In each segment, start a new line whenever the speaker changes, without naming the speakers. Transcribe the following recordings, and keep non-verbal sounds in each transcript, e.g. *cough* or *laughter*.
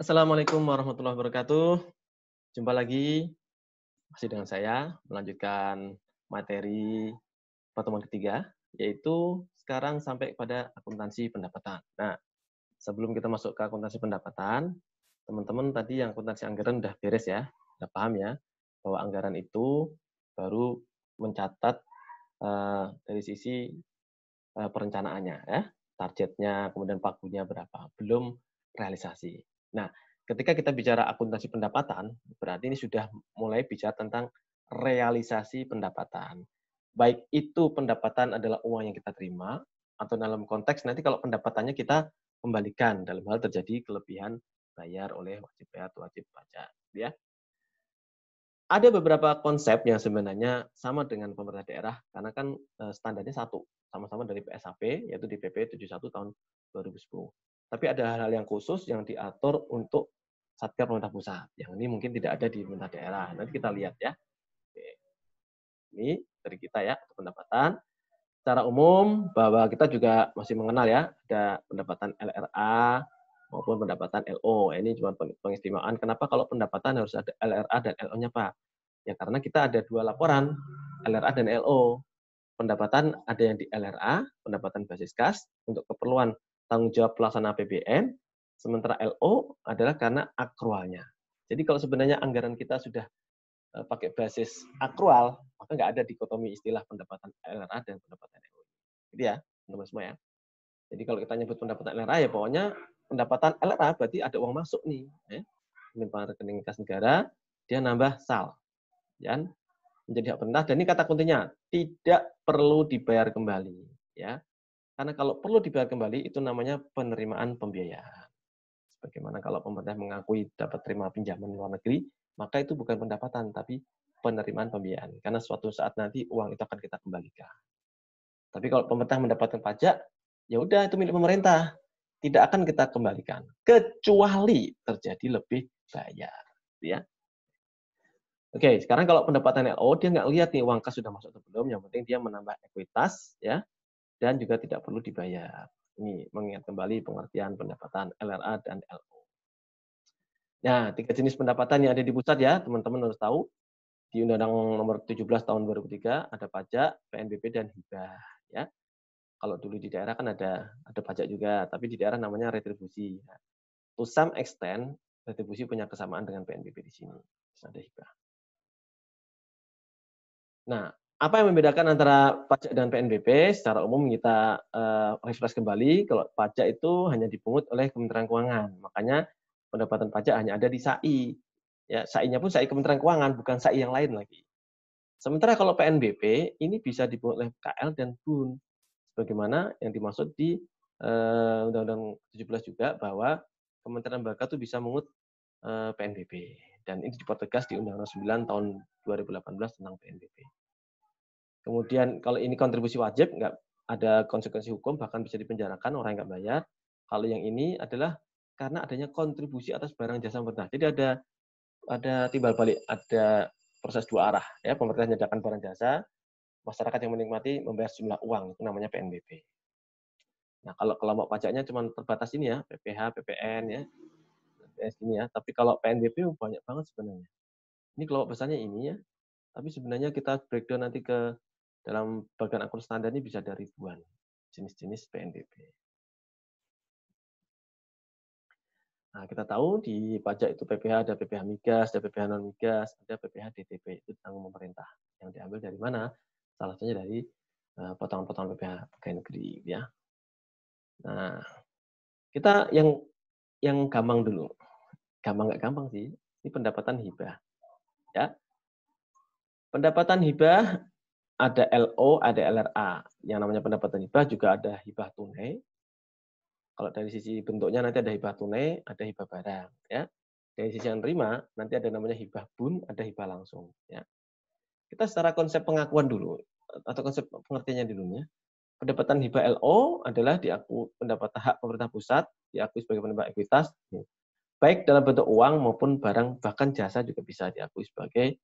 Assalamualaikum warahmatullahi wabarakatuh. Jumpa lagi masih dengan saya melanjutkan materi pertemuan ketiga yaitu sekarang sampai pada akuntansi pendapatan. Nah, sebelum kita masuk ke akuntansi pendapatan, teman-teman tadi yang akuntansi anggaran udah beres ya, udah paham ya bahwa anggaran itu baru mencatat uh, dari sisi uh, perencanaannya ya, targetnya, kemudian pagunya berapa. Belum realisasi. Nah, ketika kita bicara akuntansi pendapatan, berarti ini sudah mulai bicara tentang realisasi pendapatan. Baik itu pendapatan adalah uang yang kita terima, atau dalam konteks nanti kalau pendapatannya kita kembalikan dalam hal terjadi kelebihan bayar oleh wajib pajak wajib pajak ya ada beberapa konsep yang sebenarnya sama dengan pemerintah daerah karena kan eh, standarnya satu sama-sama dari PSAP yaitu di PP 71 tahun 2010 tapi ada hal-hal yang khusus yang diatur untuk Satgas Pemerintah Pusat. Yang ini mungkin tidak ada di pemerintah daerah. Nanti kita lihat ya. Oke. Ini dari kita ya, pendapatan. Secara umum bahwa kita juga masih mengenal ya, ada pendapatan LRA maupun pendapatan LO. Ini cuma pengistimewaan. Kenapa kalau pendapatan harus ada LRA dan LO-nya, Pak? Ya karena kita ada dua laporan, LRA dan LO pendapatan ada yang di LRA, pendapatan basis kas untuk keperluan tanggung jawab pelaksana APBN, sementara LO adalah karena akrualnya. Jadi kalau sebenarnya anggaran kita sudah eh, pakai basis akrual, maka nggak ada dikotomi istilah pendapatan LRA dan pendapatan LO. Jadi gitu ya, teman-teman semua ya. Jadi kalau kita nyebut pendapatan LRA ya pokoknya pendapatan LRA berarti ada uang masuk nih. Ya. Penyimpanan rekening kas negara, dia nambah sal. Ya, kan? menjadi hak pentas. dan ini kata kuncinya tidak perlu dibayar kembali ya karena kalau perlu dibayar kembali, itu namanya penerimaan pembiayaan. Bagaimana kalau pemerintah mengakui dapat terima pinjaman luar negeri, maka itu bukan pendapatan, tapi penerimaan pembiayaan. Karena suatu saat nanti uang itu akan kita kembalikan. Tapi kalau pemerintah mendapatkan pajak, ya udah itu milik pemerintah. Tidak akan kita kembalikan. Kecuali terjadi lebih bayar. Gitu ya. Oke, sekarang kalau pendapatan LO, oh, dia nggak lihat nih uang kas sudah masuk atau belum. Yang penting dia menambah ekuitas. ya dan juga tidak perlu dibayar. Ini mengingat kembali pengertian pendapatan LRA dan LO. Nah, tiga jenis pendapatan yang ada di pusat ya, teman-teman harus tahu. Di Undang-Undang Nomor 17 Tahun 2003 ada pajak, PNBP dan hibah ya. Kalau dulu di daerah kan ada ada pajak juga, tapi di daerah namanya retribusi. To some extent, retribusi punya kesamaan dengan PNBP di sini. Ada hibah. Nah, apa yang membedakan antara pajak dan PNBP? Secara umum kita uh, refresh kembali, kalau pajak itu hanya dipungut oleh Kementerian Keuangan. Makanya pendapatan pajak hanya ada di SAI. Ya, SAI-nya pun SAI Kementerian Keuangan, bukan SAI yang lain lagi. Sementara kalau PNBP ini bisa dipungut oleh KL dan BUN. Sebagaimana yang dimaksud di uh, Undang-Undang 17 juga bahwa Kementerian Lembaga itu bisa mengut uh, eh, PNBP. Dan ini dipertegas di Undang-Undang 9 tahun 2018 tentang PNBP. Kemudian kalau ini kontribusi wajib, nggak ada konsekuensi hukum, bahkan bisa dipenjarakan orang yang nggak bayar. Kalau yang ini adalah karena adanya kontribusi atas barang jasa pemerintah. Jadi ada ada timbal balik, ada proses dua arah. Ya, pemerintah menyediakan barang jasa, masyarakat yang menikmati membayar jumlah uang, itu namanya PNBP. Nah, kalau kelompok pajaknya cuma terbatas ini ya, PPH, PPN ya, PPS ini ya. Tapi kalau PNBP banyak banget sebenarnya. Ini kelompok besarnya ini ya. Tapi sebenarnya kita breakdown nanti ke dalam bagian akun standar ini bisa ada ribuan jenis-jenis PNBP. Nah, kita tahu di pajak itu PPH ada PPH migas, ada PPH non migas, ada PPH DTP itu tanggung pemerintah. Yang diambil dari mana? Salah satunya dari eh, potongan-potongan PPH pegawai negeri ya. Nah, kita yang yang gampang dulu. Gampang nggak gampang sih. Ini pendapatan hibah. Ya. Pendapatan hibah ada LO, ada LRA. Yang namanya pendapatan hibah juga ada hibah tunai. Kalau dari sisi bentuknya nanti ada hibah tunai, ada hibah barang, ya. Dari sisi yang terima nanti ada namanya hibah bun, ada hibah langsung, ya. Kita secara konsep pengakuan dulu atau konsep pengertiannya dulu ya. Pendapatan hibah LO adalah diaku pendapatan hak pemerintah pusat, diakui sebagai pendapatan ekuitas, ya. baik dalam bentuk uang maupun barang bahkan jasa juga bisa diakui sebagai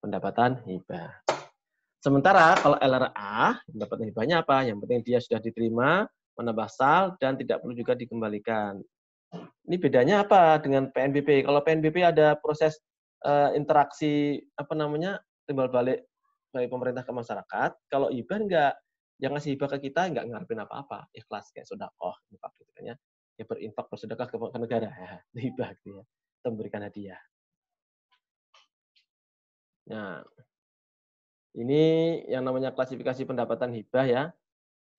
pendapatan hibah. Sementara kalau LRA dapat hibahnya apa? Yang penting dia sudah diterima, menambah sal dan tidak perlu juga dikembalikan. Ini bedanya apa dengan PNBP? Kalau PNBP ada proses uh, interaksi apa namanya timbal balik dari pemerintah ke masyarakat. Kalau hibah enggak, yang ngasih hibah ke kita enggak ngarepin apa-apa, ikhlas kayak sudah oh infak gitu kan ya. Ya berinfak bersedekah ke, negara, ya, *laughs* hibah gitu ya, atau memberikan hadiah. Nah, ini yang namanya klasifikasi pendapatan hibah ya.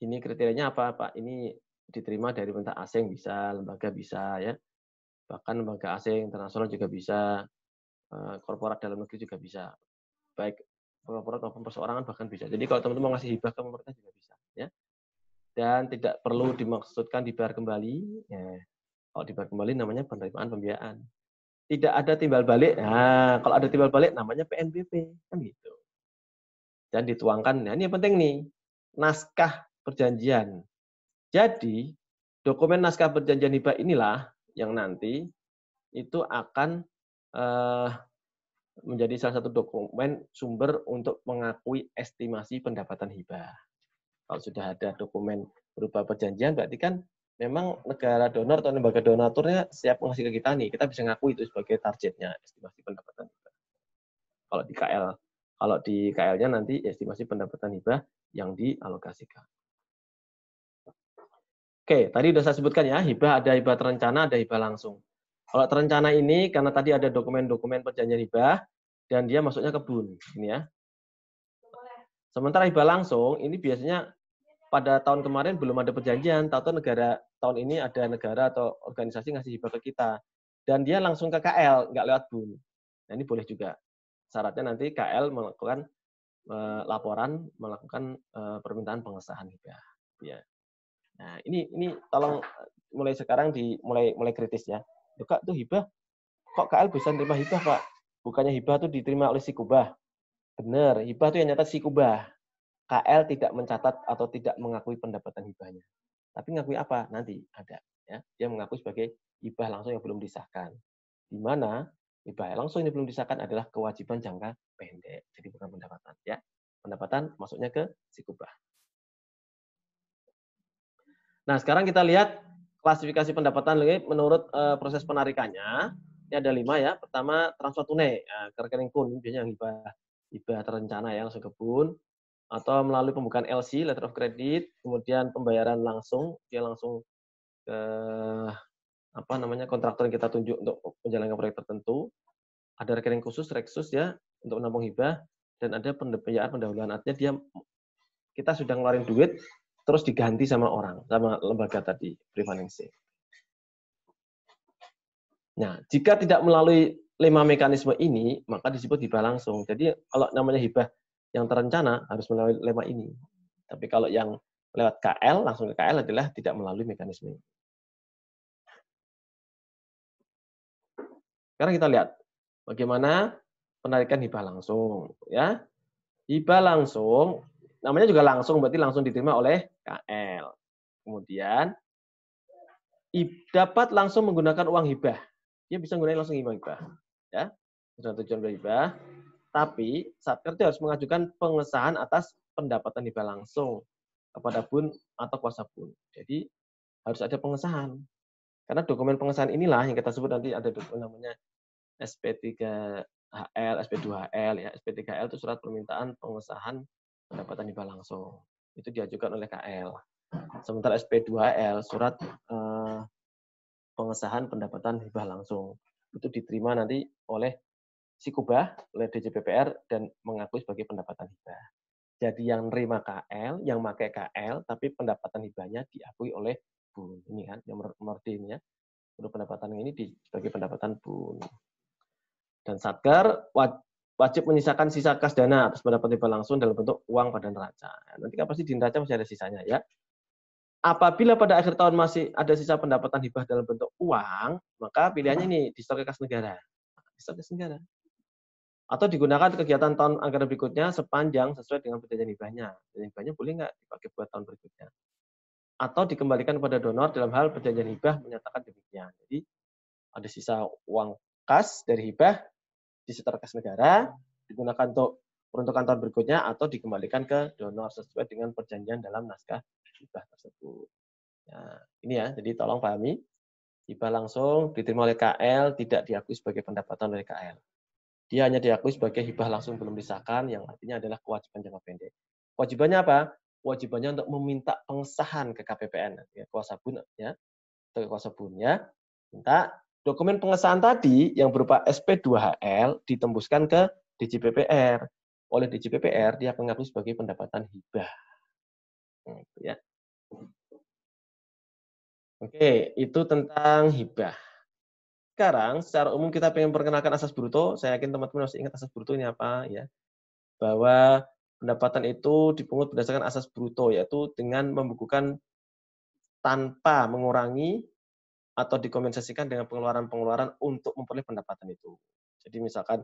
Ini kriterianya apa Pak? Ini diterima dari bentuk asing bisa, lembaga bisa ya. Bahkan lembaga asing internasional juga bisa, eh, korporat dalam negeri juga bisa. Baik korporat maupun perseorangan bahkan bisa. Jadi kalau teman-teman mau ngasih hibah ke pemerintah juga bisa ya. Dan tidak perlu dimaksudkan dibayar kembali. Ya. Kalau dibayar kembali namanya penerimaan pembiayaan. Tidak ada timbal balik. Nah, kalau ada timbal balik namanya PNBP kan gitu dan dituangkan. Nah, ini yang penting nih, naskah perjanjian. Jadi, dokumen naskah perjanjian hibah inilah yang nanti itu akan eh, menjadi salah satu dokumen sumber untuk mengakui estimasi pendapatan hibah. Kalau sudah ada dokumen berupa perjanjian, berarti kan memang negara donor atau lembaga donaturnya siap menghasilkan ke kita nih, kita bisa ngaku itu sebagai targetnya estimasi pendapatan hibah. Kalau di KL kalau di KL-nya nanti estimasi pendapatan hibah yang dialokasikan. Oke, tadi sudah saya sebutkan ya, hibah ada hibah terencana, ada hibah langsung. Kalau terencana ini, karena tadi ada dokumen-dokumen perjanjian hibah, dan dia masuknya kebun, Ini ya. Sementara hibah langsung, ini biasanya pada tahun kemarin belum ada perjanjian, tahun negara tahun ini ada negara atau organisasi ngasih hibah ke kita. Dan dia langsung ke KL, nggak lewat BUN. Nah, ini boleh juga syaratnya nanti KL melakukan uh, laporan, melakukan uh, permintaan pengesahan hibah. Gitu ya. Iya. Nah, ini ini tolong eh, mulai sekarang di mulai mulai kritis ya. Juga tuh hibah kok KL bisa terima hibah, Pak? Bukannya hibah tuh diterima oleh si Kubah. Benar, hibah tuh yang nyata si Kubah. KL tidak mencatat atau tidak mengakui pendapatan hibahnya. Tapi ngakui apa? Nanti ada. Ya. Dia mengakui sebagai hibah langsung yang belum disahkan. Di mana riba langsung ini belum disahkan adalah kewajiban jangka pendek. Jadi bukan pendapatan ya. Pendapatan masuknya ke sikubah. Nah, sekarang kita lihat klasifikasi pendapatan lagi menurut e, proses penarikannya. Ini ada lima ya. Pertama, transfer tunai ya, nah, ke rekening pun biasanya hibah hibah terencana ya langsung ke pun atau melalui pembukaan LC letter of credit, kemudian pembayaran langsung dia langsung ke apa namanya kontraktor yang kita tunjuk untuk menjalankan proyek tertentu, ada rekening khusus reksus ya untuk menampung hibah dan ada pembiayaan pendahuluan artinya dia kita sudah ngeluarin duit terus diganti sama orang sama lembaga tadi pre Nah, jika tidak melalui lima mekanisme ini, maka disebut hibah langsung. Jadi kalau namanya hibah yang terencana harus melalui lima ini. Tapi kalau yang lewat KL langsung ke KL adalah tidak melalui mekanisme ini. Sekarang kita lihat bagaimana penarikan hibah langsung, ya. Hibah langsung, namanya juga langsung berarti langsung diterima oleh KL. Kemudian dapat langsung menggunakan uang hibah. Dia bisa menggunakan langsung hibah hibah, ya. Dengan tujuan hibah tapi saat itu harus mengajukan pengesahan atas pendapatan hibah langsung kepada bun atau kuasa pun Jadi harus ada pengesahan. Karena dokumen pengesahan inilah yang kita sebut nanti ada dokumen namanya SP3HL, SP2HL, ya SP3HL itu surat permintaan pengesahan pendapatan hibah langsung. Itu diajukan oleh KL. Sementara SP2HL surat eh, pengesahan pendapatan hibah langsung itu diterima nanti oleh si kubah, oleh DJPPR dan mengakui sebagai pendapatan hibah. Jadi yang nerima KL, yang pakai KL, tapi pendapatan hibahnya diakui oleh BUN. Ini kan, yang nomor D ya. Untuk pendapatan ini sebagai pendapatan BUN. Dan Satker wajib menyisakan sisa kas dana atas pendapatan langsung dalam bentuk uang pada neraca. Ya, nanti kan pasti di neraca masih ada sisanya ya. Apabila pada akhir tahun masih ada sisa pendapatan hibah dalam bentuk uang, maka pilihannya ini di ke kas negara. Di stok kas negara. Atau digunakan kegiatan tahun anggaran berikutnya sepanjang sesuai dengan perjanjian hibahnya. Perjanjian hibahnya boleh nggak dipakai buat tahun berikutnya? Atau dikembalikan kepada donor dalam hal perjanjian hibah menyatakan demikian. Jadi ada sisa uang kas dari hibah disetor kas negara, digunakan untuk peruntukan tahun berikutnya atau dikembalikan ke donor sesuai dengan perjanjian dalam naskah hibah tersebut. Nah, ini ya, jadi tolong pahami. Hibah langsung diterima oleh KL, tidak diakui sebagai pendapatan oleh KL. Dia hanya diakui sebagai hibah langsung belum disahkan, yang artinya adalah kewajiban jangka pendek. Kewajibannya apa? Kewajibannya untuk meminta pengesahan ke KPPN, ya, kuasa bun, ya, atau kuasa bun, ya. Minta dokumen pengesahan tadi yang berupa SP2HL ditembuskan ke DJPPR. Oleh DJPPR dia mengaku sebagai pendapatan hibah. Nah, ya. Oke, itu tentang hibah. Sekarang secara umum kita ingin perkenalkan asas bruto. Saya yakin teman-teman masih ingat asas bruto ini apa ya. Bahwa pendapatan itu dipungut berdasarkan asas bruto yaitu dengan membukukan tanpa mengurangi atau dikompensasikan dengan pengeluaran-pengeluaran untuk memperoleh pendapatan itu. Jadi misalkan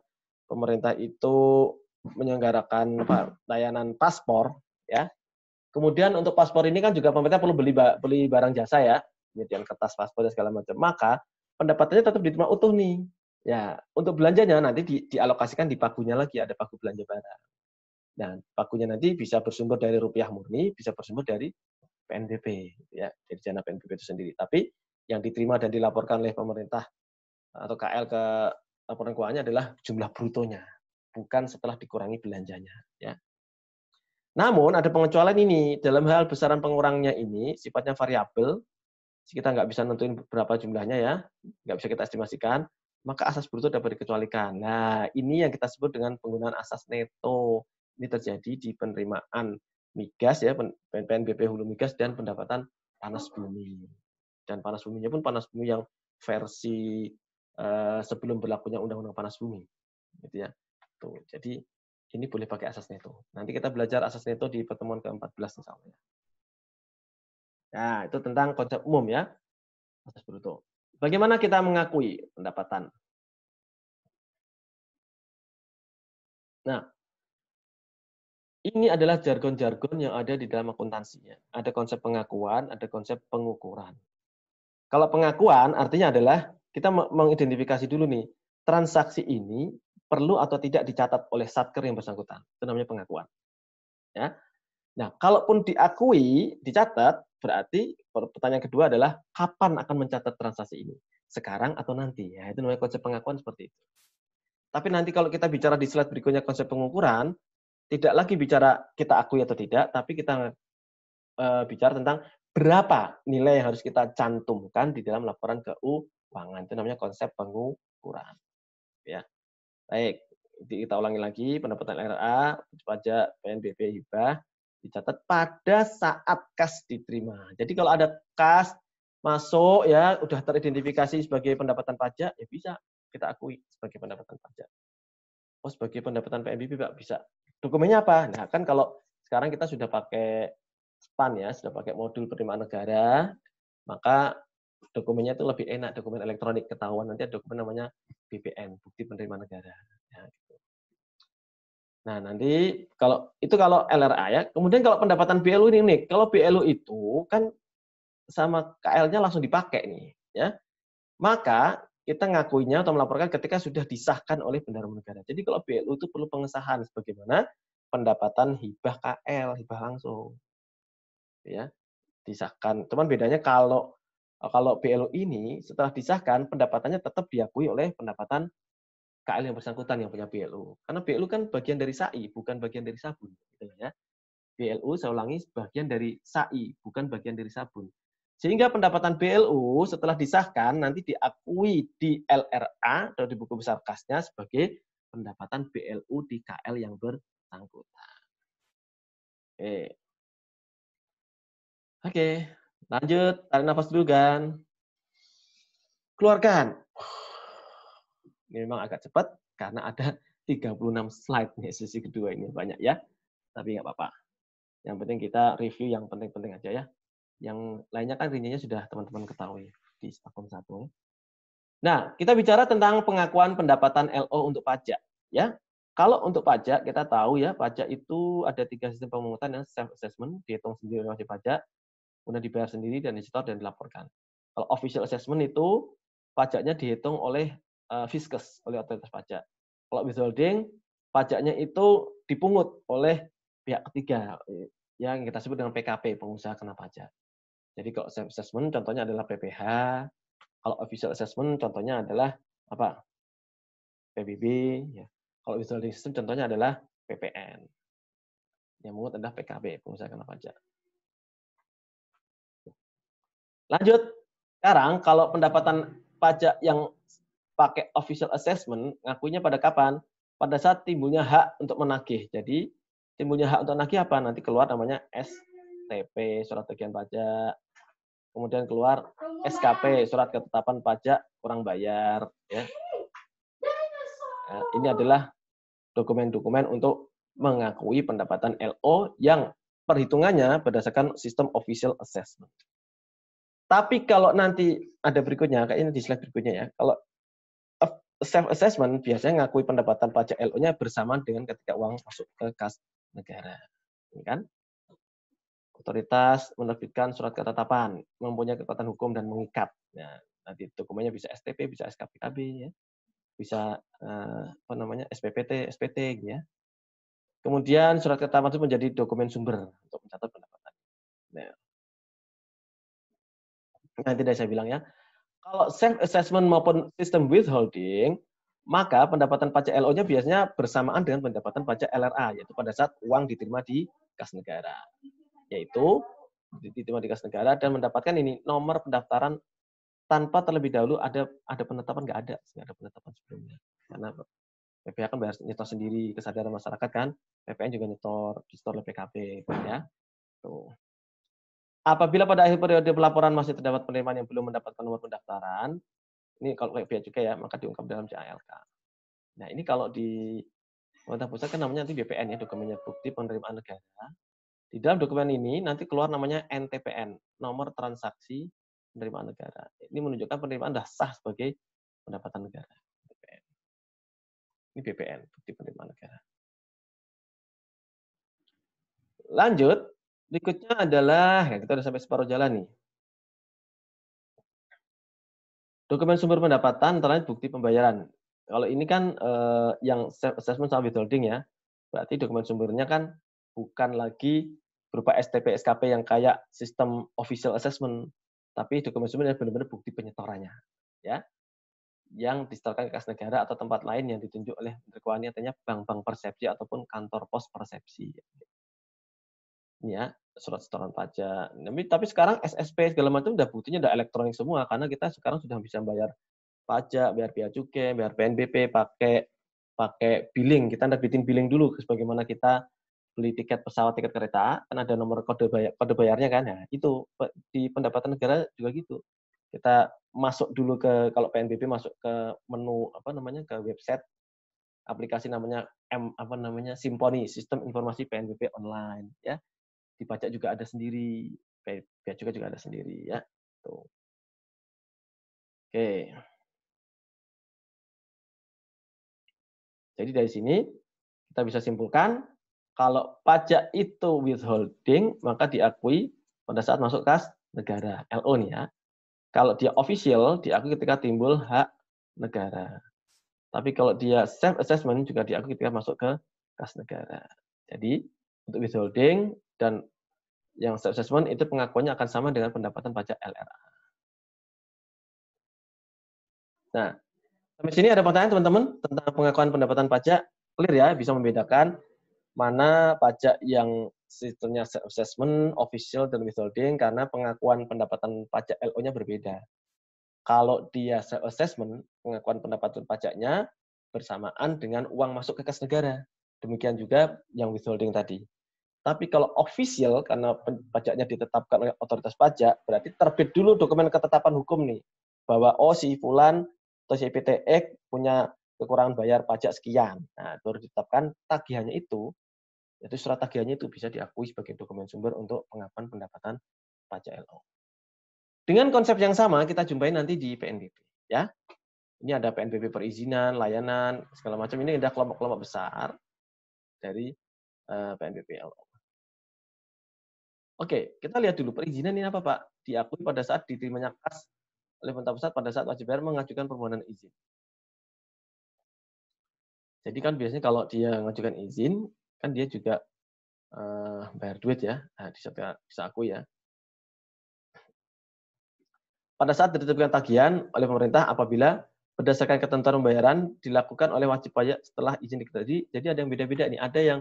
pemerintah itu menyelenggarakan layanan paspor ya. Kemudian untuk paspor ini kan juga pemerintah perlu beli beli barang jasa ya, kemudian kertas paspor dan segala macam. Maka pendapatannya tetap diterima utuh nih. Ya, untuk belanjanya nanti di, dialokasikan di pagunya lagi ada pagu belanja barang. Dan pagunya nanti bisa bersumber dari rupiah murni, bisa bersumber dari PNBP ya, dari jana PNBP itu sendiri. Tapi yang diterima dan dilaporkan oleh pemerintah atau KL ke laporan keuangannya adalah jumlah brutonya, bukan setelah dikurangi belanjanya. Ya. Namun ada pengecualian ini dalam hal besaran pengurangnya ini sifatnya variabel, kita nggak bisa nentuin berapa jumlahnya ya, nggak bisa kita estimasikan, maka asas bruto dapat dikecualikan. Nah ini yang kita sebut dengan penggunaan asas neto. Ini terjadi di penerimaan migas ya, PNBP hulu migas dan pendapatan panas bumi. Dan panas buminya pun panas bumi yang versi uh, sebelum berlakunya Undang-Undang Panas Bumi. Gitu ya. Tuh, jadi ini boleh pakai asas neto. Nanti kita belajar asas neto di pertemuan ke-14 misalnya. Nah, itu tentang konsep umum ya. Asas bruto.
Bagaimana kita mengakui pendapatan?
Nah, ini adalah jargon-jargon yang ada di dalam akuntansinya. Ada konsep pengakuan, ada konsep pengukuran. Kalau pengakuan artinya adalah kita mengidentifikasi dulu nih, transaksi ini perlu atau tidak dicatat oleh satker yang bersangkutan. Itu namanya pengakuan. Ya. Nah, kalaupun diakui, dicatat, berarti pertanyaan kedua adalah kapan akan mencatat transaksi ini? Sekarang atau nanti? Ya, itu namanya konsep pengakuan seperti itu. Tapi nanti kalau kita bicara di slide berikutnya konsep pengukuran, tidak lagi bicara kita akui atau tidak, tapi kita e, bicara tentang berapa nilai yang harus kita cantumkan di dalam laporan keuangan. Itu namanya konsep pengukuran. Ya. Baik, kita ulangi lagi pendapatan RA pajak, PNBP, hibah dicatat pada saat kas diterima. Jadi kalau ada kas masuk ya udah teridentifikasi sebagai pendapatan pajak ya bisa kita akui sebagai pendapatan pajak. Oh, sebagai pendapatan PNBP Pak bisa. Dokumennya apa? Nah, kan kalau sekarang kita sudah pakai SPAN ya, sudah pakai modul penerimaan negara, maka dokumennya itu lebih enak, dokumen elektronik ketahuan nanti ada dokumen namanya BPN, bukti penerimaan negara. Ya, gitu. Nah nanti kalau itu kalau LRA ya, kemudian kalau pendapatan BLU ini nih, kalau BLU itu kan sama KL-nya langsung dipakai nih, ya. Maka kita ngakuinya atau melaporkan ketika sudah disahkan oleh bendahara negara. Jadi kalau BLU itu perlu pengesahan sebagaimana pendapatan hibah KL, hibah langsung ya disahkan. Cuman bedanya kalau kalau BLO ini setelah disahkan pendapatannya tetap diakui oleh pendapatan KL yang bersangkutan yang punya BLU. Karena BLU kan bagian dari SAI, bukan bagian dari sabun. Gitu ya. BLU, saya ulangi, bagian dari SAI, bukan bagian dari sabun. Sehingga pendapatan BLU setelah disahkan nanti diakui di LRA atau di buku besar kasnya sebagai pendapatan BLU di KL yang bersangkutan. Oke. Oke, lanjut. Tarik nafas dulu, Gan. Keluarkan. Ini memang agak cepat karena ada 36 slide nih sesi kedua ini banyak ya. Tapi nggak apa-apa. Yang penting kita review yang penting-penting aja ya. Yang lainnya kan rinjanya sudah teman-teman ketahui di akun satu. Nah, kita bicara tentang pengakuan pendapatan LO untuk pajak ya. Kalau untuk pajak kita tahu ya pajak itu ada tiga sistem pemungutan yang self assessment dihitung sendiri oleh pajak kemudian dibayar sendiri dan disetor dan dilaporkan. Kalau official assessment itu pajaknya dihitung oleh uh, eh, fiskus, oleh otoritas pajak. Kalau withholding, pajaknya itu dipungut oleh pihak ketiga yang kita sebut dengan PKP, pengusaha kena pajak. Jadi kalau assessment contohnya adalah PPH, kalau official assessment contohnya adalah apa? PBB, ya. Kalau withholding system contohnya adalah PPN. Yang mungut adalah PKP, pengusaha kena pajak. Lanjut. Sekarang kalau pendapatan pajak yang pakai official assessment ngakunya pada kapan? Pada saat timbulnya hak untuk menagih. Jadi timbulnya hak untuk menagih apa? Nanti keluar namanya STP, surat tagihan pajak. Kemudian keluar SKP, surat ketetapan pajak kurang bayar, ya. Nah, ini adalah dokumen-dokumen untuk mengakui pendapatan LO yang perhitungannya berdasarkan sistem official assessment. Tapi kalau nanti ada berikutnya, kayaknya di slide berikutnya ya. Kalau self assessment biasanya ngakui pendapatan pajak LO-nya bersamaan dengan ketika uang masuk ke kas negara. Ini kan? Otoritas menerbitkan surat ketetapan, mempunyai kekuatan hukum dan mengikat. Nah, nanti dokumennya bisa STP, bisa SKPKB ya. Bisa eh, apa namanya? SPPT, SPT gitu ya. Kemudian surat ketetapan itu menjadi dokumen sumber untuk mencatat pendapatan. Nah, Nanti saya bilang ya. Kalau self assessment maupun sistem withholding, maka pendapatan pajak LO-nya biasanya bersamaan dengan pendapatan pajak LRA, yaitu pada saat uang diterima di kas negara. Yaitu diterima di kas negara dan mendapatkan ini nomor pendaftaran tanpa terlebih dahulu ada ada penetapan nggak ada nggak ada penetapan sebelumnya karena PPH kan bayar nyetor sendiri kesadaran masyarakat kan PPN juga nyetor di store PKP, ya tuh Apabila pada akhir periode pelaporan masih terdapat penerimaan yang belum mendapatkan nomor pendaftaran, ini kalau kayak biaya juga ya, maka diungkap dalam CALK. Nah, ini kalau di pemerintah pusat kan namanya nanti BPN ya, dokumennya bukti penerimaan negara. Di dalam dokumen ini nanti keluar namanya NTPN, nomor transaksi penerimaan negara. Ini menunjukkan penerimaan dah sah sebagai pendapatan negara. BPN. Ini BPN, bukti penerimaan
negara. Lanjut, Berikutnya
adalah, ya kita sudah sampai separuh jalan nih. Dokumen sumber pendapatan, antara bukti pembayaran. Kalau ini kan eh, yang assessment sama withholding ya, berarti dokumen sumbernya kan bukan lagi berupa STP, SKP yang kayak sistem official assessment, tapi dokumen sumbernya benar-benar bukti penyetorannya. ya yang disetorkan ke kas negara atau tempat lain yang ditunjuk oleh menteri keuangan, artinya bank-bank persepsi ataupun kantor pos persepsi ya surat setoran pajak. Tapi tapi sekarang SSP segala macam udah buktinya udah elektronik semua karena kita sekarang sudah bisa bayar pajak, bayar biaya cukai, bayar PNBP pakai pakai billing. Kita bikin billing dulu sebagaimana kita beli tiket pesawat, tiket kereta, kan ada nomor kode bayar, kode bayarnya kan. Nah, itu di pendapatan negara juga gitu. Kita masuk dulu ke kalau PNBP masuk ke menu apa namanya ke website aplikasi namanya M apa namanya Simponi, Sistem Informasi PNBP Online ya di pajak juga ada sendiri, biaya juga juga ada sendiri ya. Tuh.
Oke. Jadi dari sini
kita bisa simpulkan kalau pajak itu withholding maka diakui pada saat masuk kas negara LO nih ya. Kalau dia official diakui ketika timbul hak negara. Tapi kalau dia self assessment juga diakui ketika masuk ke kas negara. Jadi untuk withholding dan yang self assessment itu pengakuannya akan sama dengan pendapatan pajak LRA. Nah, sampai sini ada pertanyaan teman-teman tentang pengakuan pendapatan pajak. Clear ya, bisa membedakan mana pajak yang sistemnya self assessment, official dan withholding karena pengakuan pendapatan pajak LO-nya berbeda. Kalau dia self assessment, pengakuan pendapatan pajaknya bersamaan dengan uang masuk ke kas negara. Demikian juga yang withholding tadi. Tapi kalau official, karena pajaknya ditetapkan oleh otoritas pajak, berarti terbit dulu dokumen ketetapan hukum nih. Bahwa, oh si Fulan atau si PTX punya kekurangan bayar pajak sekian. Nah, baru ditetapkan tagihannya itu, yaitu surat tagihannya itu bisa diakui sebagai dokumen sumber untuk pengakuan pendapatan pajak LO. Dengan konsep yang sama, kita jumpai nanti di PNBP. ya Ini ada PNBP perizinan, layanan, segala macam. Ini ada kelompok-kelompok besar dari eh, PNBP LO. Oke, kita lihat dulu perizinan ini apa Pak? Diakui pada saat diterimanya kas oleh pemerintah pusat pada saat wajib bayar mengajukan permohonan izin. Jadi kan biasanya kalau dia mengajukan izin, kan dia juga uh, bayar duit ya, nah, bisa, bisa aku ya. Pada saat ditetapkan tagihan oleh pemerintah apabila berdasarkan ketentuan pembayaran dilakukan oleh wajib pajak setelah izin diketahui. Jadi ada yang beda-beda nih, ada yang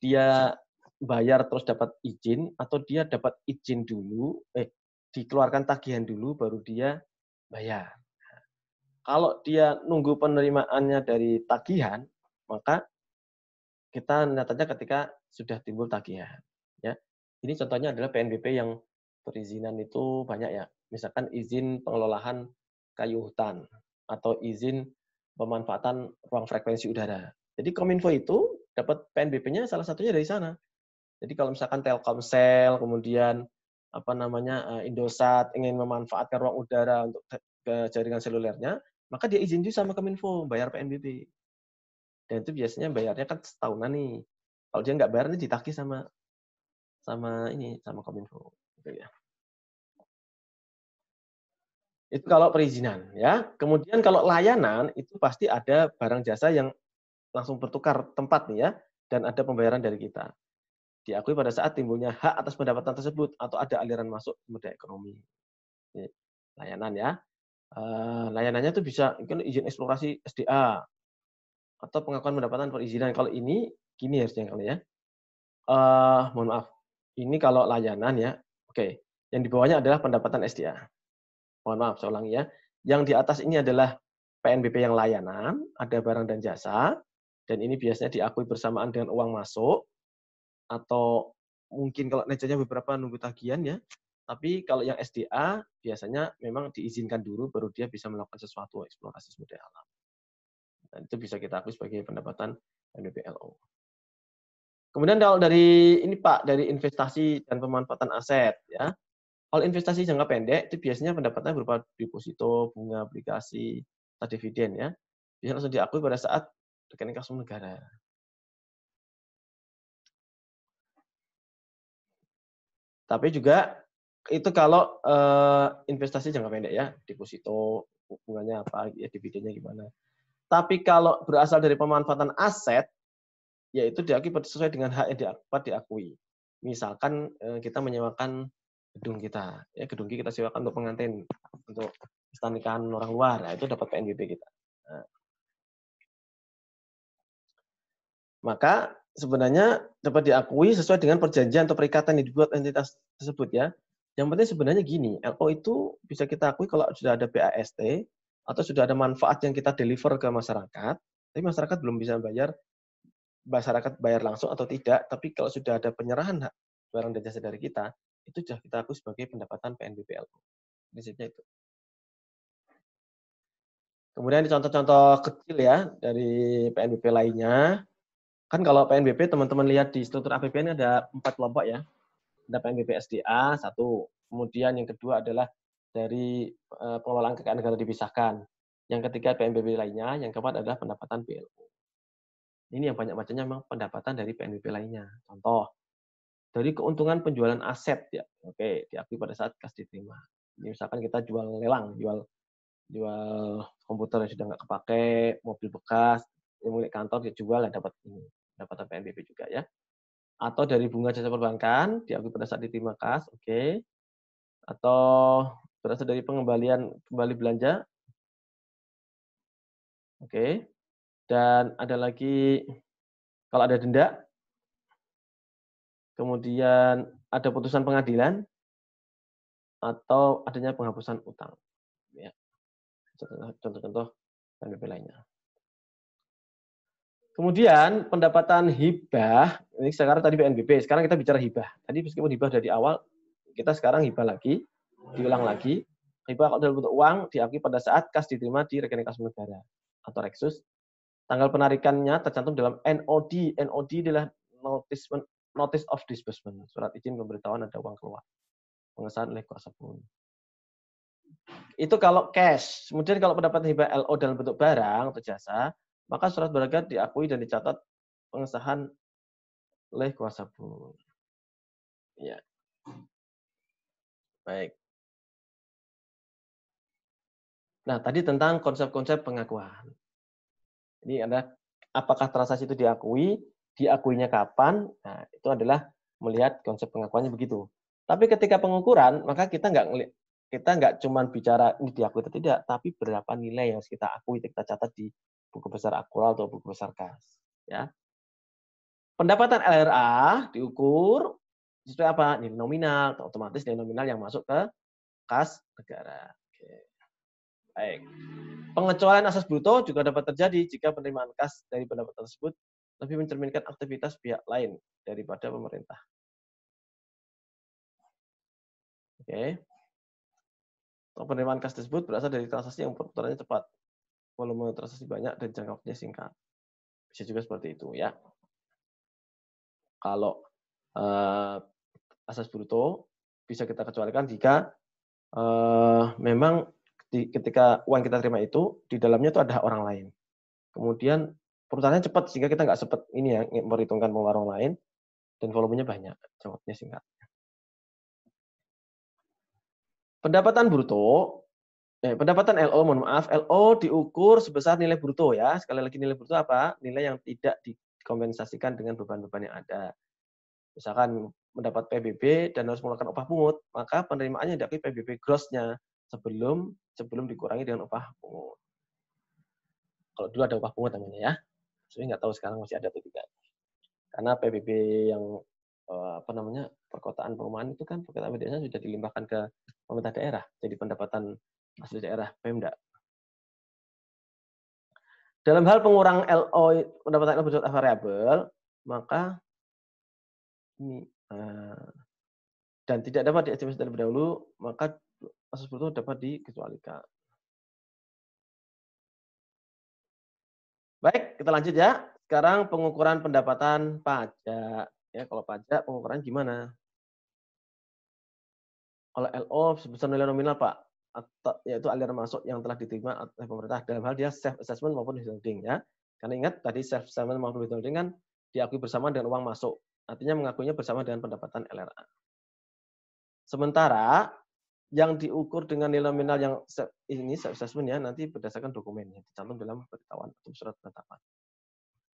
dia bayar terus dapat izin atau dia dapat izin dulu, eh dikeluarkan tagihan dulu baru dia bayar. Kalau dia nunggu penerimaannya dari tagihan, maka kita nyatanya ketika sudah timbul tagihan. Ya, ini contohnya adalah PNBP yang perizinan itu banyak ya. Misalkan izin pengelolaan kayu hutan atau izin pemanfaatan ruang frekuensi udara. Jadi Kominfo itu dapat PNBP-nya salah satunya dari sana. Jadi kalau misalkan Telkomsel, kemudian apa namanya eh, Indosat ingin memanfaatkan ruang udara untuk ke jaringan selulernya, maka dia izin juga sama Kominfo bayar PNBP. Dan itu biasanya bayarnya kan setahunan nih. Kalau dia nggak bayar, nanti ditagih sama sama ini sama Kominfo gitu ya. Itu kalau perizinan ya. Kemudian kalau layanan itu pasti ada barang jasa yang langsung bertukar tempat nih ya dan ada pembayaran dari kita diakui pada saat timbulnya hak atas pendapatan tersebut atau ada aliran masuk modal ekonomi. Ini layanan ya. Uh, layanannya itu bisa mungkin izin eksplorasi SDA atau pengakuan pendapatan perizinan. Kalau ini gini harusnya kali ya. Uh, mohon maaf. Ini kalau layanan ya. Oke. Yang di bawahnya adalah pendapatan SDA. Mohon maaf, saya ulangi ya. Yang di atas ini adalah PNBP yang layanan, ada barang dan jasa, dan ini biasanya diakui bersamaan dengan uang masuk atau mungkin kalau nejonya beberapa nunggu tagihan ya. Tapi kalau yang SDA biasanya memang diizinkan dulu baru dia bisa melakukan sesuatu eksplorasi sumber daya alam. Dan nah, itu bisa kita akui sebagai pendapatan NBPLO. Kemudian kalau dari ini Pak dari investasi dan pemanfaatan aset ya. Kalau investasi jangka pendek itu biasanya pendapatannya berupa deposito, bunga, obligasi atau dividen ya. bisa langsung diakui pada saat rekening kasus negara. Tapi juga itu kalau uh, investasi jangka pendek ya, deposito hubungannya apa, ya dividennya gimana. Tapi kalau berasal dari pemanfaatan aset, yaitu diakibat sesuai dengan hak yang dapat diakui. Misalkan uh, kita menyewakan gedung kita, ya gedung kita sewakan untuk pengantin, untuk pesta orang luar, nah, itu dapat PNBP kita. Nah. Maka sebenarnya dapat diakui sesuai dengan perjanjian atau perikatan yang dibuat entitas tersebut ya. Yang penting sebenarnya gini, LO itu bisa kita akui kalau sudah ada BAST atau sudah ada manfaat yang kita deliver ke masyarakat, tapi masyarakat belum bisa bayar masyarakat bayar langsung atau tidak, tapi kalau sudah ada penyerahan barang dan jasa dari kita, itu sudah kita akui sebagai pendapatan PNBP LO. Prinsipnya itu. Kemudian contoh-contoh kecil ya dari PNBP lainnya kan kalau PNBP teman-teman lihat di struktur APBN ada empat kelompok ya. Ada PNBP SDA satu, kemudian yang kedua adalah dari eh, pengelolaan kekayaan negara dipisahkan. Yang ketiga PNBP lainnya, yang keempat adalah pendapatan PLU Ini yang banyak macamnya memang pendapatan dari PNBP lainnya. Contoh, dari keuntungan penjualan aset ya, oke, diakui pada saat kas diterima. Ini misalkan kita jual lelang, jual jual komputer yang sudah nggak kepake, mobil bekas, ya milik kantor dijual dan dapat ini dapat PNBP juga ya atau dari bunga jasa perbankan diakui pada saat diterima kas oke okay. atau berasal dari pengembalian kembali belanja oke okay. dan ada lagi
kalau ada denda kemudian ada putusan pengadilan atau adanya penghapusan utang ya
contoh-contoh PNBP lainnya Kemudian pendapatan hibah, ini sekarang tadi BNBP, sekarang kita bicara hibah. Tadi meskipun hibah dari awal, kita sekarang hibah lagi, diulang lagi. Hibah kalau dalam bentuk uang diakui pada saat kas diterima di rekening kas negara atau reksus. Tanggal penarikannya tercantum dalam NOD. NOD adalah notice, notice of disbursement, surat izin pemberitahuan ada uang keluar. Pengesahan oleh kuasa pun. Itu kalau cash. Kemudian kalau pendapatan hibah LO dalam bentuk barang atau jasa, maka surat berharga diakui dan dicatat pengesahan oleh kuasa pun. Ya.
Baik. Nah, tadi
tentang konsep-konsep pengakuan. Ini ada apakah transaksi itu diakui, diakuinya kapan? Nah, itu adalah melihat konsep pengakuannya begitu. Tapi ketika pengukuran, maka kita nggak kita nggak cuma bicara ini diakui atau tidak, tapi berapa nilai yang harus kita akui, kita catat di buku besar akurat atau buku besar KAS. Ya. Pendapatan LRA diukur sesuai apa? Jadi nominal, otomatis nilai nominal yang masuk ke kas negara. Oke. Baik. Pengecualian asas bruto juga dapat terjadi jika penerimaan kas dari pendapatan tersebut lebih mencerminkan aktivitas pihak lain daripada pemerintah. Oke. Penerimaan kas tersebut berasal dari transaksi yang perputarannya cepat volume transaksi banyak dan jangka waktunya singkat. Bisa juga seperti itu ya. Kalau uh, asas bruto bisa kita kecualikan jika uh, memang di, ketika uang kita terima itu di dalamnya itu ada orang lain. Kemudian perusahaannya cepat sehingga kita nggak sempat ini ya memperhitungkan pengeluaran orang lain dan volumenya banyak. Jawabnya singkat. Pendapatan bruto Eh, pendapatan LO, mohon maaf, LO diukur sebesar nilai bruto ya. Sekali lagi nilai bruto apa? Nilai yang tidak dikompensasikan dengan beban-beban yang ada. Misalkan mendapat PBB dan harus melakukan upah pungut, maka penerimaannya dari PBB grossnya sebelum sebelum dikurangi dengan upah pungut. Kalau dulu ada upah pungut namanya ya. Saya nggak tahu sekarang masih ada atau tidak. Karena PBB yang eh, apa namanya perkotaan perumahan itu kan perkotaan biasanya sudah dilimpahkan ke pemerintah daerah. Jadi pendapatan masih daerah Pemda. Dalam hal pengurang LO pendapatan LO bersifat variabel,
maka ini eh, dan tidak
dapat diestimasi terlebih dahulu, maka asas itu dapat dikecualikan. Baik, kita lanjut ya. Sekarang pengukuran pendapatan pajak. Ya, kalau pajak pengukuran gimana? Kalau LO sebesar nilai nominal, Pak atau yaitu aliran masuk yang telah diterima oleh pemerintah dalam hal dia self assessment maupun withholding ya. Karena ingat tadi self assessment maupun withholding kan diakui bersama dengan uang masuk. Artinya mengakuinya bersama dengan pendapatan LRA. Sementara yang diukur dengan nilai nominal yang ini self assessment ya nanti berdasarkan dokumen yang dicantum dalam pemberitahuan atau surat penetapan.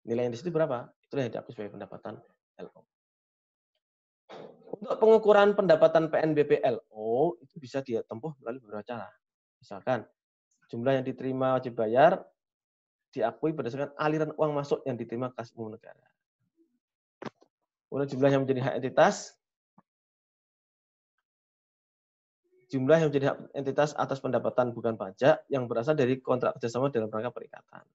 Nilai yang di situ berapa? itu yang diakui sebagai pendapatan LO. Untuk pengukuran pendapatan PNBPLO LO oh, itu bisa dia tempuh melalui beberapa cara. Misalkan jumlah yang diterima wajib bayar diakui berdasarkan aliran uang masuk yang diterima kas umum negara. Kemudian jumlah yang menjadi hak entitas, jumlah yang menjadi hak entitas atas pendapatan bukan pajak yang berasal dari kontrak kerjasama dalam rangka perikatan.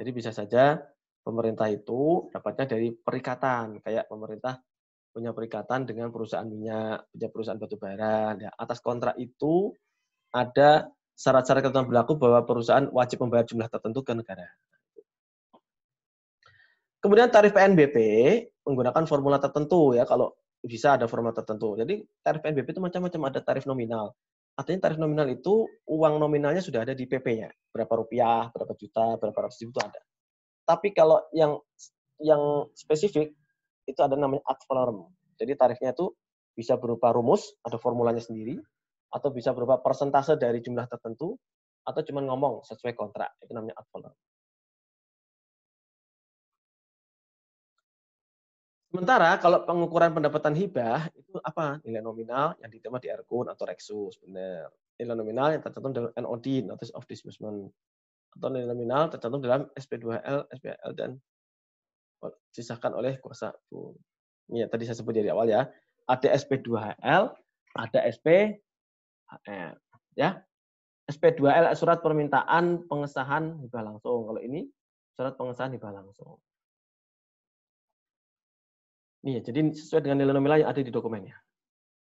Jadi bisa saja pemerintah itu dapatnya dari perikatan, kayak pemerintah punya perikatan dengan perusahaan minyak, punya perusahaan batu bara. Ya, atas kontrak itu ada syarat-syarat ketentuan berlaku bahwa perusahaan wajib membayar jumlah tertentu ke negara. Kemudian tarif PNBP menggunakan formula tertentu ya kalau bisa ada formula tertentu. Jadi tarif PNBP itu macam-macam ada tarif nominal. Artinya tarif nominal itu uang nominalnya sudah ada di PP-nya. Berapa rupiah, berapa juta, berapa ratus ribu itu ada. Tapi kalau yang yang spesifik itu ada namanya ad valorem. Jadi tarifnya itu bisa berupa rumus, ada formulanya sendiri, atau bisa berupa persentase dari jumlah tertentu, atau cuma ngomong sesuai kontrak. Itu namanya ad valorem. Sementara kalau pengukuran pendapatan hibah itu apa? Nilai nominal yang diterima di Erkun atau rexus benar. Nilai nominal yang tercantum dalam NOD, Notice of Disbursement. Atau nilai nominal tercantum dalam SP2L, SPL, dan disahkan oleh kuasa hukum. Ya, tadi saya sebut dari awal ya. Ada SP2HL, ada SPHL. Ya. SP2L surat permintaan pengesahan hibah langsung. Kalau ini surat pengesahan hibah langsung. Iya, jadi sesuai dengan nilai nominal yang ada di dokumennya.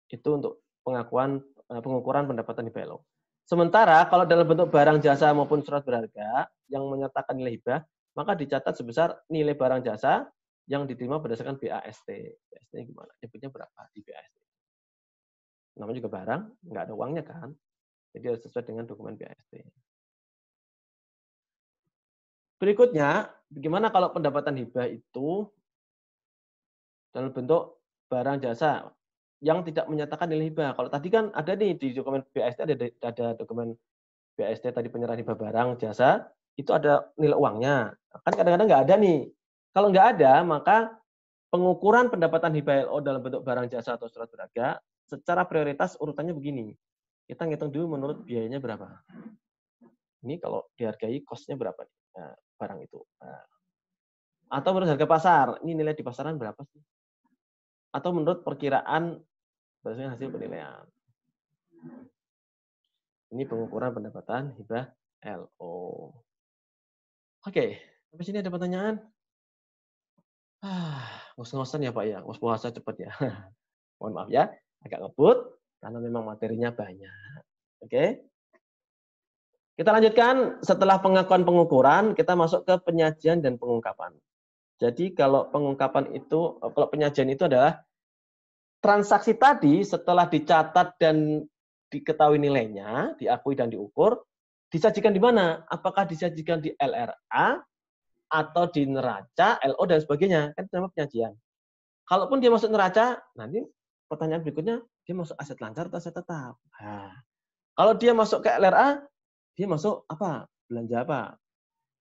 Itu untuk pengakuan eh, pengukuran pendapatan di elok. Sementara kalau dalam bentuk barang jasa maupun surat berharga yang menyatakan nilai hibah, maka dicatat sebesar nilai barang jasa yang diterima berdasarkan BAST. BAST gimana? Nyebutnya berapa di BAST? Namanya juga barang, nggak ada uangnya kan? Jadi harus sesuai dengan dokumen BAST. Berikutnya, bagaimana kalau pendapatan hibah itu dalam bentuk barang jasa yang tidak menyatakan nilai hibah. Kalau tadi kan ada nih di dokumen BAST ada ada dokumen BAST tadi penyerahan hibah barang jasa itu ada nilai uangnya. Kan kadang-kadang nggak ada nih. Kalau nggak ada, maka pengukuran pendapatan hibah LO dalam bentuk barang jasa atau surat berharga secara prioritas urutannya begini. Kita ngitung dulu menurut biayanya berapa. Ini kalau dihargai kosnya berapa nah, barang itu. Nah. atau menurut harga pasar, ini nilai di pasaran berapa sih? Atau menurut perkiraan berdasarkan hasil penilaian. Ini pengukuran pendapatan hibah LO. Oke,
sampai sini ada pertanyaan? Ah,
ngos-ngosan ya Pak ya, ngos puasa cepat ya. *laughs* Mohon maaf ya, agak ngebut karena memang materinya banyak. Oke. Kita lanjutkan setelah pengakuan pengukuran, kita masuk ke penyajian dan pengungkapan. Jadi kalau pengungkapan itu, eh, kalau penyajian itu adalah transaksi tadi setelah dicatat dan diketahui nilainya, diakui dan diukur, disajikan di mana? Apakah disajikan di LRA atau di neraca, LO dan sebagainya? Kan nama penyajian. Kalaupun dia masuk neraca, nanti pertanyaan berikutnya dia masuk aset lancar atau aset tetap. Nah, kalau dia masuk ke LRA, dia masuk apa? Belanja apa?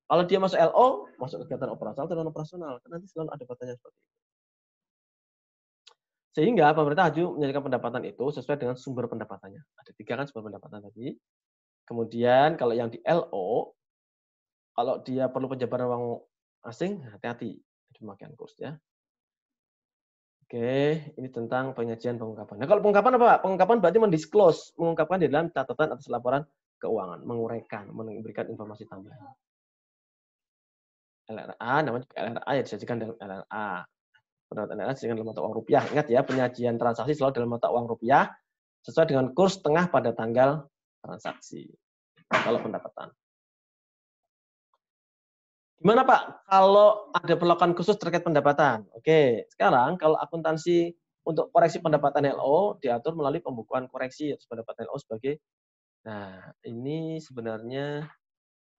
Kalau dia masuk LO, masuk kegiatan operasional
atau non operasional. Kan nanti selalu ada pertanyaan seperti itu.
Sehingga pemerintah harus menjadikan pendapatan itu sesuai dengan sumber pendapatannya. Ada tiga kan sumber pendapatan tadi. Kemudian kalau yang di LO, kalau dia perlu penjabaran uang asing, hati-hati pemakaian kurs ya. Oke, ini tentang penyajian pengungkapan. Nah, kalau pengungkapan apa? Pengungkapan berarti mendisclose, mengungkapkan di dalam catatan atas laporan keuangan, menguraikan, memberikan informasi tambahan. LRA, namanya LRA ya disajikan dalam LRA. Pendapat LRA disajikan dalam mata uang rupiah. Ingat ya, penyajian transaksi selalu dalam mata uang rupiah, sesuai dengan kurs tengah pada tanggal transaksi nah, kalau pendapatan. Gimana Pak kalau ada perlakuan khusus terkait pendapatan? Oke, sekarang kalau akuntansi untuk koreksi pendapatan LO diatur melalui pembukuan koreksi atau pendapatan LO sebagai Nah, ini sebenarnya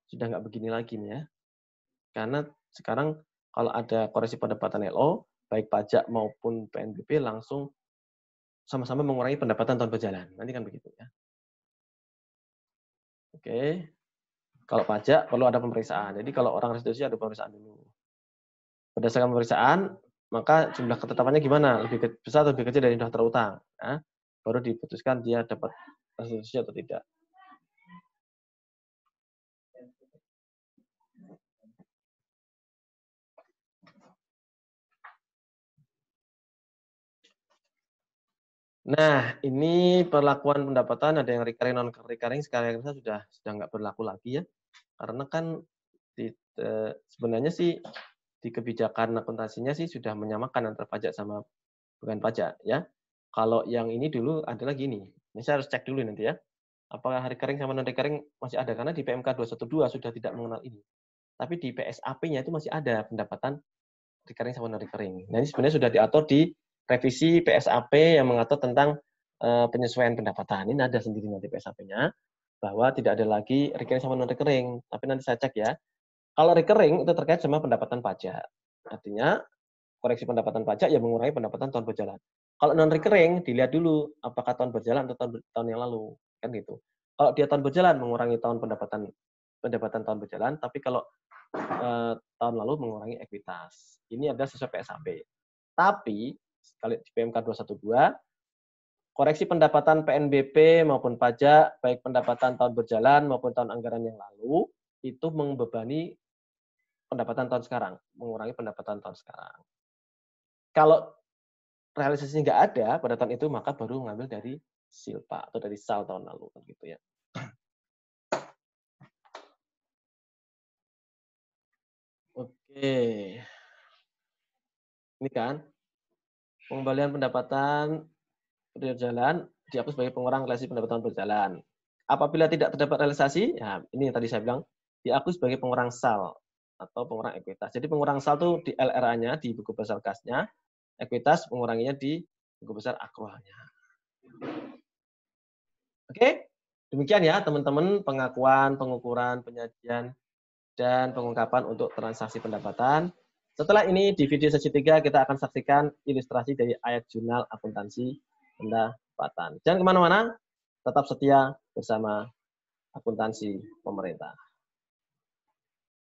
sudah nggak begini lagi nih ya. Karena sekarang kalau ada koreksi pendapatan LO, baik pajak maupun PNBP langsung sama-sama mengurangi pendapatan tahun berjalan. Nanti kan begitu ya. Oke. Kalau pajak perlu ada pemeriksaan. Jadi kalau orang restitusi ada pemeriksaan dulu. Berdasarkan pemeriksaan, maka jumlah ketetapannya gimana? Lebih besar atau lebih kecil dari daftar utang? Nah, baru diputuskan dia dapat restitusi atau tidak. Nah, ini perlakuan pendapatan ada yang recurring non recurring sekarang kita sudah sudah nggak berlaku lagi ya. Karena kan di, eh, sebenarnya sih di kebijakan akuntansinya sih sudah menyamakan antara pajak sama bukan pajak ya. Kalau yang ini dulu adalah gini. Ini saya harus cek dulu nanti ya. Apakah hari kering sama non recurring masih ada karena di PMK 212 sudah tidak mengenal ini. Tapi di PSAP-nya itu masih ada pendapatan recurring sama non recurring. Nah, ini sebenarnya sudah diatur di revisi PSAP yang mengatur tentang uh, penyesuaian pendapatan. Ini ada sendiri nanti PSAP-nya bahwa tidak ada lagi rekening sama non rekening, tapi nanti saya cek ya. Kalau rekening itu terkait sama pendapatan pajak. Artinya koreksi pendapatan pajak ya mengurangi pendapatan tahun berjalan. Kalau non rekening dilihat dulu apakah tahun berjalan atau tahun, tahun yang lalu kan gitu. Kalau dia tahun berjalan mengurangi tahun pendapatan pendapatan tahun berjalan, tapi kalau eh, tahun lalu mengurangi ekuitas. Ini ada sesuai PSAP. Tapi sekali di PMK 212 koreksi pendapatan PNBP maupun pajak, baik pendapatan tahun berjalan maupun tahun anggaran yang lalu, itu membebani pendapatan tahun sekarang, mengurangi pendapatan tahun sekarang. Kalau realisasinya nggak ada pada tahun itu, maka baru mengambil dari silpa atau dari sal tahun lalu, kan gitu ya. Oke, ini kan pengembalian pendapatan berjalan dihapus sebagai pengurang realisasi pendapatan berjalan. Apabila tidak terdapat realisasi, ya ini yang tadi saya bilang, diakui sebagai pengurang sal atau pengurang ekuitas. Jadi pengurang sal itu di LRA-nya, di buku besar kasnya, ekuitas penguranginya di buku besar akrualnya. Oke, demikian ya teman-teman pengakuan, pengukuran, penyajian, dan pengungkapan untuk transaksi pendapatan. Setelah ini di video sesi 3 kita akan saksikan ilustrasi dari ayat jurnal akuntansi pendapatan. Jangan kemana-mana, tetap setia bersama akuntansi
pemerintah.